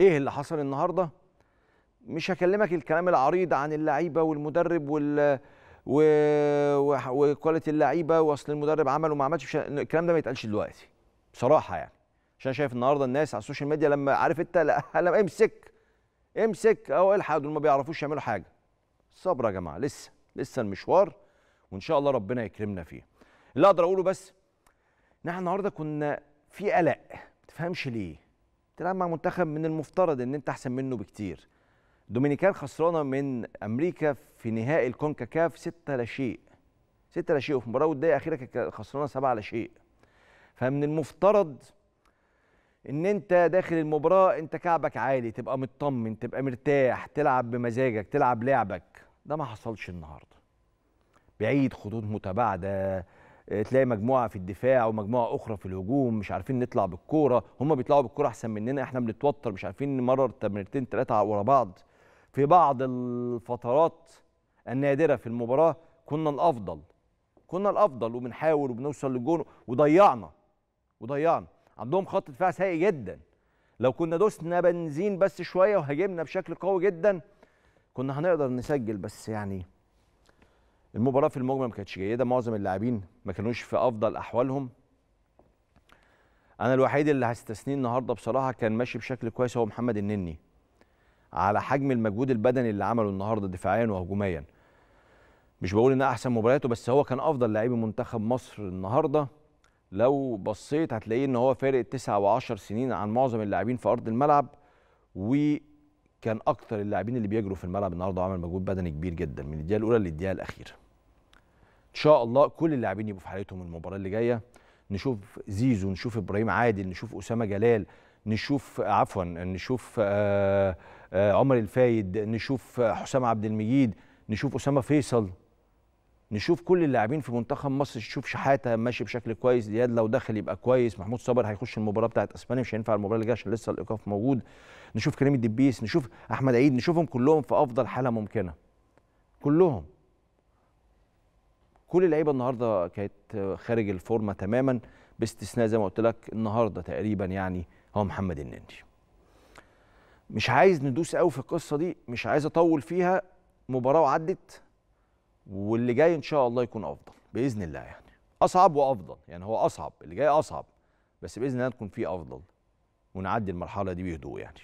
ايه اللي حصل النهارده مش هكلمك الكلام العريض عن اللعيبه والمدرب وال و... و... وكواليتي اللعيبه واصل المدرب عمل وما عملش مش... الكلام ده ما يتقالش دلوقتي بصراحه يعني عشان شايف النهارده الناس على السوشيال ميديا لما عارف انت لا لما امسك امسك او الحق دول ما بيعرفوش يعملوا حاجه صبر يا جماعه لسه لسه المشوار وان شاء الله ربنا يكرمنا فيه اللي اقدر اقوله بس ان احنا النهارده كنا في قلق ما تفهمش ليه تلعب مع منتخب من المفترض ان انت احسن منه بكتير دومينيكان خسرانه من امريكا في نهائي الكونكاكاف 6 لا شيء 6 لا شيء وفي مباراه والدقيقه الاخيره كانت خسرانه 7 لا شيء فمن المفترض ان انت داخل المباراه انت كعبك عالي تبقى مطمن تبقى مرتاح تلعب بمزاجك تلعب لعبك ده ما حصلش النهارده بعيد خطوط متباعده آه، تلاقي مجموعه في الدفاع ومجموعه اخرى في الهجوم مش عارفين نطلع بالكوره هم بيطلعوا بالكوره احسن مننا احنا بنتوتر مش عارفين نمرر تمريرتين ثلاثه ورا بعض في بعض الفترات النادره في المباراه كنا الافضل كنا الافضل وبنحاول وبنوصل للجون وضيعنا وضيعنا عندهم خط دفاع سيء جدا لو كنا دوسنا بنزين بس شويه وهاجمنا بشكل قوي جدا كنا هنقدر نسجل بس يعني المباراه في المجمل ما كانتش جيده معظم اللاعبين ما كانوش في افضل احوالهم انا الوحيد اللي هستثنيه النهارده بصراحه كان ماشي بشكل كويس هو محمد النني على حجم المجهود البدني اللي عمله النهارده دفاعيا وهجوميا مش بقول ان احسن مبارياته بس هو كان افضل لعيب منتخب مصر النهارده لو بصيت هتلاقيه ان هو فارق 9 و10 سنين عن معظم اللاعبين في ارض الملعب وكان اكتر اللاعبين اللي بيجروا في الملعب النهارده وعمل مجهود بدني كبير جدا من الدقيقه الاولى للدقيقه الاخيره ان شاء الله كل اللاعبين يبقوا في حالتهم المباراه اللي جايه نشوف زيزو نشوف ابراهيم عادل نشوف اسامه جلال نشوف عفوا نشوف آآ آه، آآ آه، عمر الفايد نشوف آه، حسام عبد المجيد نشوف اسامه فيصل نشوف كل اللاعبين في منتخب مصر نشوف شحاته ماشي بشكل كويس زياد لو دخل يبقى كويس محمود صابر هيخش المباراه بتاعت اسبانيا مش هينفع المباراه اللي جايه عشان لسه الايقاف موجود نشوف كريم الدبيس نشوف احمد عيد نشوفهم كلهم في افضل حاله ممكنه كلهم كل اللعيبه النهارده كانت خارج الفورمه تماما باستثناء زي ما قلت لك النهارده تقريبا يعني هو محمد النني مش عايز ندوس قوي في القصه دي مش عايز اطول فيها مباراه وعدت واللي جاي ان شاء الله يكون افضل باذن الله يعني اصعب وافضل يعني هو اصعب اللي جاي اصعب بس باذن الله تكون فيه افضل ونعدي المرحله دي بهدوء يعني